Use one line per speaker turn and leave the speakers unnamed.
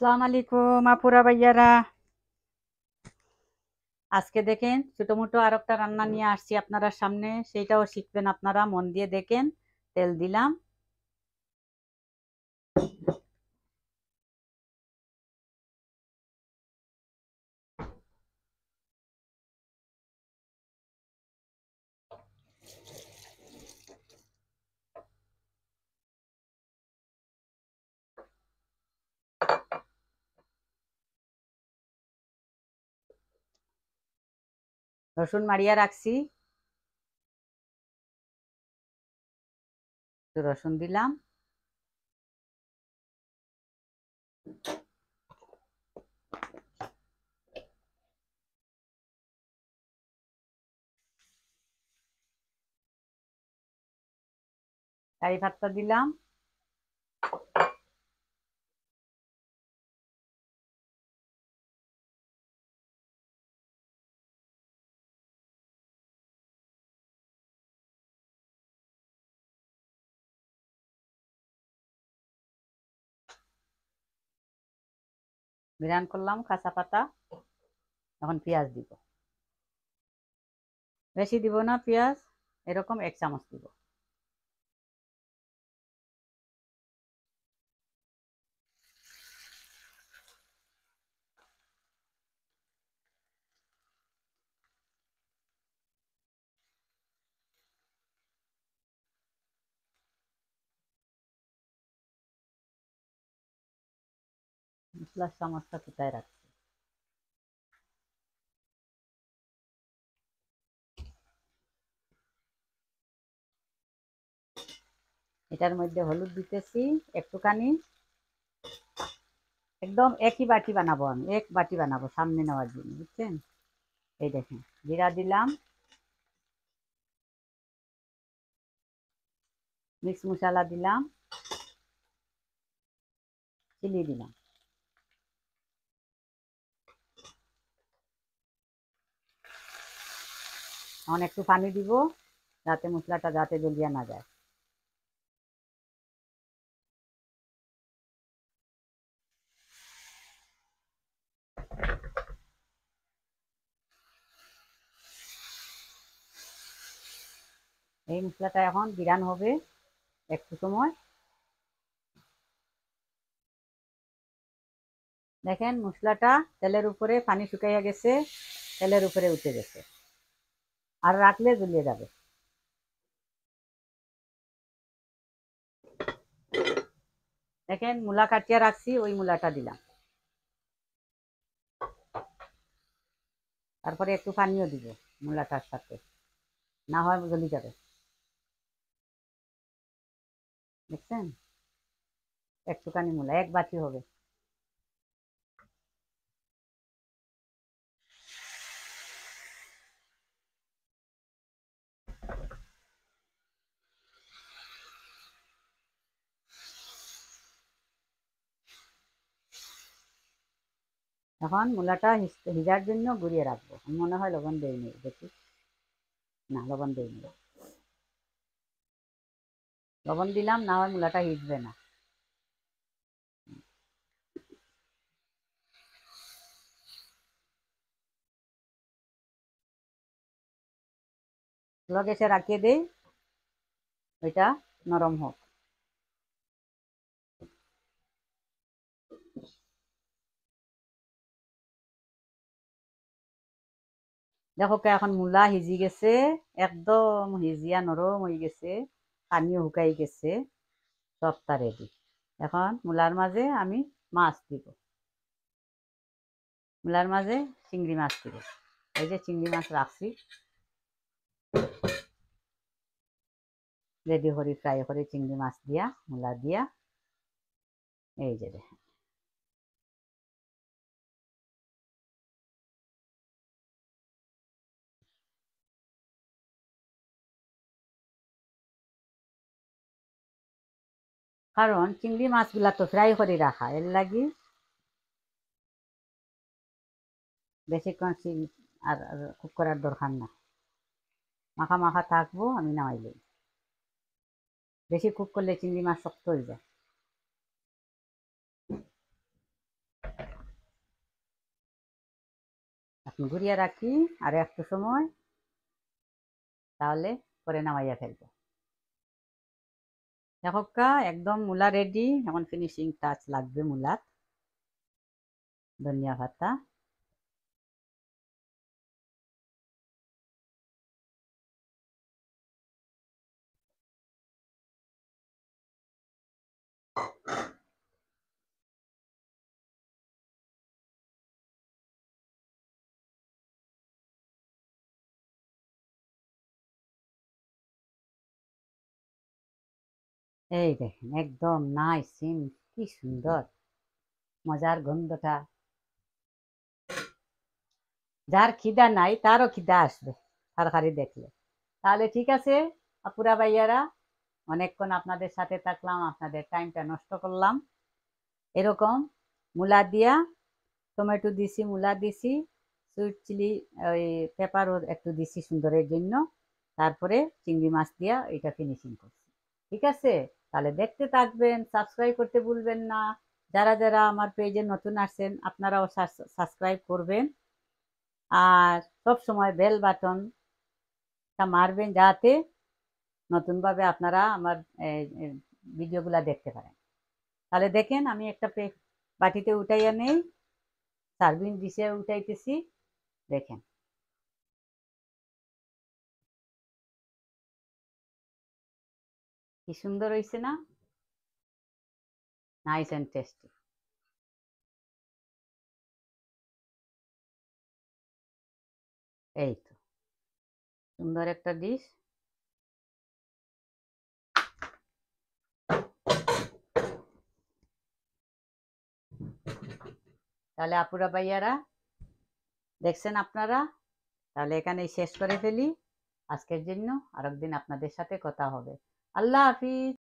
সালাম আলাইকুম আপুরা ভাইয়ারা আজকে দেখেন মোটো আর একটা রান্না নিয়ে আসছি আপনারা সামনে সেইটাও শিখবেন আপনারা মন দিয়ে দেখেন তেল দিলাম
রসুন মারিয়া রাখছি রসুন দিলাম কারি ভাতটা দিলাম
মিরান করলাম কাঁচা পাতা এখন পেঁয়াজ দিব বেশি দিব না পেঁয়াজ এরকম এক চামচ দিব
মশলার সমস্যা কোথায় রাখছি
এটার মধ্যে হলুদ দিতেছি একটুখানি একদম একই বাটি বানাবো আমি এক বাটি বানাবো সামনে নেওয়ার জন্য বুঝছেন এই দেখেন জিরা দিলাম মিক্স মশলা দিলাম চিনি দিলাম এখন একটু পানি দিব যাতে মশলাটা যাতে জলিয়া না যায় এই মশলাটা এখন বিরান হবে একটু সময় দেখেন মশলাটা তেলের উপরে পানি শুকাইয়া গেছে তেলের উপরে উঠে গেছে আর রাখলে গুলিয়ে যাবে দেখেন মূলা কাটিয়া রাখছি ওই মূলাটা দিলাম তারপরে একটু পানিও দিব মূলাটার সাথে না হয় গলি যাবে দেখছেন একটুখানি মূলা এক বাটি হবে এখন মূলাটা হিজার জন্য গুড়িয়ে রাখবো মনে হয় লবণ দেয়নি দেখি না লবণ দেয়নি লবণ দিলাম না হয় মূলাটা হিজবে না
স্লো গ্যাসে রাখিয়ে দিই ওইটা নরম হোক
দেখো এখন মূলা সিজি গেছে একদম সিজিয়া নরম হয়ে গেছে পানিও শুকাই গেছে সবটা রেডি এখন মূলার মাঝে আমি মাছ দিব মূলার মাঝে চিংড়ি মাছ দিব এই যে চিংড়ি মাছ রাখছি রেডি করে ফ্রাই করে চিংড়ি মাছ দিয়া মূলা দিয়া এই যে দেখেন
কারণ চিংড়ি মাছগুলা তো ফ্রাই করে রাখা এর
লাগি বেশিক্ষণ আর কুক করার দরকার না মাখা মাখা থাকবো আমি নামাইলে বেশি কুক করলে চিংড়ি মাছ শক্ত হয়ে যায় এখন ঘুরিয়ে রাখি আর একটু সময় তাহলে পরে নামাইয়া ফেলবো দেখকা একদম মূলা রেডি এখন ফিনিশিং টাচ লাগবে মূলাত ধনিয়া পাতা you এই দেখেন একদম নাইস সিম কি সুন্দর মজার গন্ধটা যার খিদা নাই তারও খিদা আসবে তাড়াতাড়ি দেখলে তাহলে ঠিক আছে আপুরা ভাইয়ারা অনেকক্ষণ আপনাদের সাথে থাকলাম আপনাদের টাইমটা নষ্ট করলাম এরকম মূলা দিয়া টমেটো দিছি মূলা দিছি সুইট চিলি ওই পেপারও একটু দিছি সুন্দরের জন্য তারপরে চিংড়ি মাছ দিয়া এটা ফিনিশিং করছি ঠিক আছে তাহলে দেখতে থাকবেন সাবস্ক্রাইব করতে ভুলবেন না যারা যারা আমার পেজে নতুন আসছেন আপনারাও সাবস্ক্রাইব করবেন আর সব সময় বেল বাটনটা মারবেন যাতে নতুনভাবে আপনারা আমার ভিডিওগুলো দেখতে পারেন তাহলে দেখেন আমি একটা বাটিতে উঠাইয়া নেই সার্ভিং ডিশে উঠাইতেছি দেখেন
কি সুন্দর হয়েছে না নাইস অ্যান্ড টেস্টি এই তো সুন্দর একটা ডিশ
তাহলে আপুরা ভাইয়ারা দেখছেন আপনারা তাহলে এখানে শেষ করে ফেলি আজকের জন্য আরেকদিন আপনাদের সাথে কথা হবে I love it.